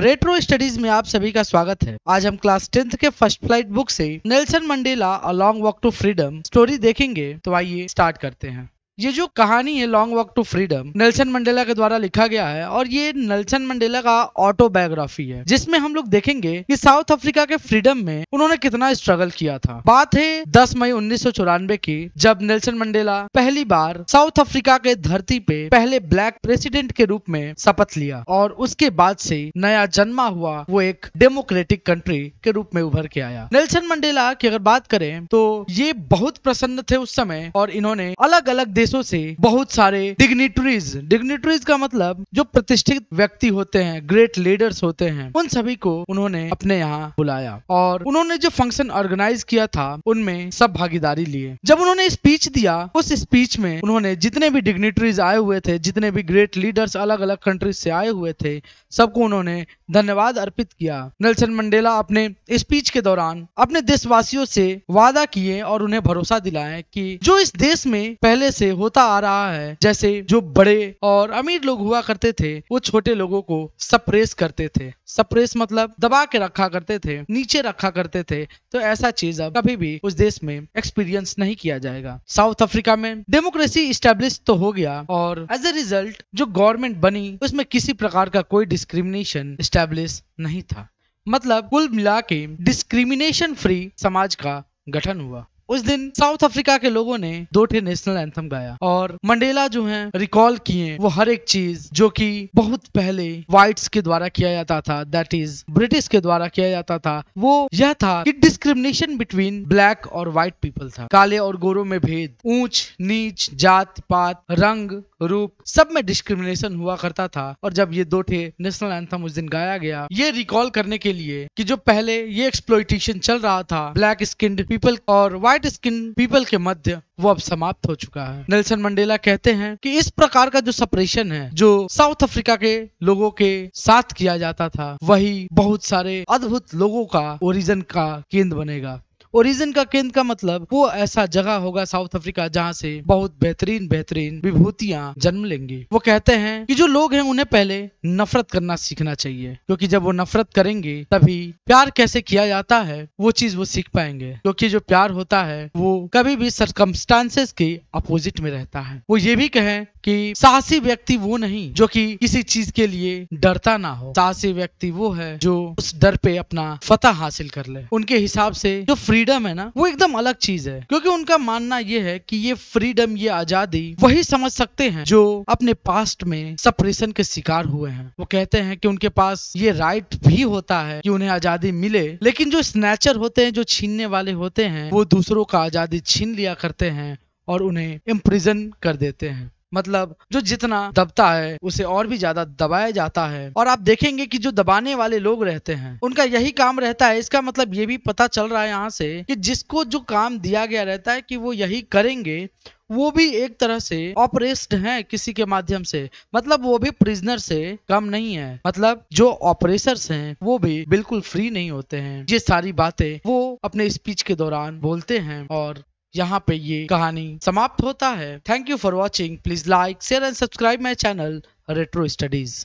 retro studies में आप सभी का स्वागत है आज हम क्लास टेंथ के फर्स्ट फ्लाइट बुक से Nelson Mandela a long walk to freedom story देखेंगे तो आइए स्टार्ट करते हैं ये जो कहानी है long walk to freedom Nelson Mandela के द्वारा लिखा गया है और ये नेल्सन मंडेला का ऑटोबायोग्राफी है जिसमें हम लोग देखेंगे कि साउथ अफ्रीका के फ्रीडम में उन्होंने कितना स्ट्रगल किया था बात है 10 मई उन्नीस की जब नेल्सन मंडेला पहली बार साउथ अफ्रीका के धरती पे पहले ब्लैक प्रेसिडेंट के रूप में शपथ लिया और उसके बाद से नया जन्मा हुआ वो एक डेमोक्रेटिक कंट्री के रूप में उभर के आया नेल्सन मंडेला की अगर बात करें तो ये बहुत प्रसन्न थे उस समय और इन्होंने अलग अलग देशों से बहुत सारे डिग्नेटरीज डिग्नेटरीज का मतलब जो प्रतिष्ठित व्यक्ति होते हैं ग्रेट लीडर्स होते हैं उन सभी को उन्होंने अपने यहाँ बुलाया और उन्होंने जो फंक्शन ऑर्गेनाइज किया था उनमें सब भागीदारी लिए जब उन्होंने स्पीच दिया उस स्पीच में उन्होंने जितने भी डिग्नेटरीज आए हुए थे जितने भी ग्रेट लीडर्स अलग अलग कंट्रीज से आए हुए थे सबको उन्होंने धन्यवाद अर्पित किया नेल्सन मंडेला अपने स्पीच के दौरान अपने देशवासियों से वादा किए और उन्हें भरोसा दिलाए कि जो इस देश में पहले से होता आ रहा है जैसे जो बड़े और अमीर लोग हुआ करते थे वो छोटे लोगों को सप्रेस करते थे सप्रेस मतलब दबा के रखा करते थे नीचे रखा करते थे तो ऐसा चीज अब कभी भी उस देश में एक्सपीरियंस नहीं किया जाएगा साउथ अफ्रीका में डेमोक्रेसी स्टेब्लिश तो हो गया और एज ए रिजल्ट जो गवर्नमेंट बनी उसमें किसी प्रकार का कोई डिस्क्रिमिनेशन स्टेब्लिश नहीं था मतलब कुल मिला के डिस्क्रिमिनेशन फ्री समाज का गठन हुआ उस दिन साउथ अफ्रीका के लोगों ने दो ठे नेशनल एंथम गाया और मंडेला जो है रिकॉल किए वो हर एक चीज जो कि बहुत पहले व्हाइट्स के द्वारा किया जाता था दैट इज ब्रिटिश के द्वारा किया जाता था वो यह था कि डिस्क्रिमिनेशन बिटवीन ब्लैक और व्हाइट पीपल था काले और गोरों में भेद ऊंच नीच जात पात रंग रूप सब में डिस्क्रिमिनेशन हुआ करता था और जब ये दो थे नेशनल एंथम उस दिन गाया गया ये रिकॉल करने के लिए कि जो पहले ये एक्सप्लोइटेशन चल रहा था ब्लैक स्किन पीपल और व्हाइट स्किन पीपल के मध्य वो अब समाप्त हो चुका है नेल्सन मंडेला कहते हैं कि इस प्रकार का जो सपरेशन है जो साउथ अफ्रीका के लोगों के साथ किया जाता था वही बहुत सारे अद्भुत लोगों का ओरिजन का केंद्र बनेगा ओरिजिन का केंद्र का मतलब वो ऐसा जगह होगा साउथ अफ्रीका जहाँ से बहुत बेहतरीन बेहतरीन विभूतियाँ जन्म लेंगी वो कहते हैं कि जो लोग हैं उन्हें पहले नफरत करना सीखना चाहिए क्योंकि जब वो नफरत करेंगे तभी प्यार कैसे किया जाता है वो चीज वो सीख पाएंगे क्योंकि जो प्यार होता है वो कभी भी सरकमस्टांसेस के अपोजिट में रहता है वो ये भी कहें कि साहसी व्यक्ति वो नहीं जो कि किसी चीज के लिए डरता ना हो साहसी व्यक्ति वो है जो उस डर पे अपना फतह हासिल कर ले उनके हिसाब से जो फ्रीडम है ना वो एकदम अलग चीज है क्योंकि उनका मानना ये है कि ये फ्रीडम ये आजादी वही समझ सकते हैं जो अपने पास्ट में सप्रेशन के शिकार हुए हैं वो कहते हैं कि उनके पास ये राइट भी होता है कि उन्हें आजादी मिले लेकिन जो स्नैचर होते हैं जो छीनने वाले होते हैं वो दूसरों का आजादी छीन लिया करते हैं और उन्हें इम्प्रिजन कर देते हैं मतलब जो जितना दबता है उसे और भी ज्यादा दबाया जाता है और आप देखेंगे कि जो दबाने वाले लोग रहते हैं उनका यही काम रहता है इसका मतलब ये भी पता चल रहा है यहाँ से कि जिसको जो काम दिया गया रहता है कि वो यही करेंगे वो भी एक तरह से ऑपरेस्ट हैं किसी के माध्यम से मतलब वो भी प्रिजनर से कम नहीं है मतलब जो ऑपरेसर हैं वो भी बिल्कुल फ्री नहीं होते हैं ये सारी बातें वो अपने स्पीच के दौरान बोलते हैं और यहाँ पे ये कहानी समाप्त होता है thank you for watching please like share and subscribe my channel Retro studies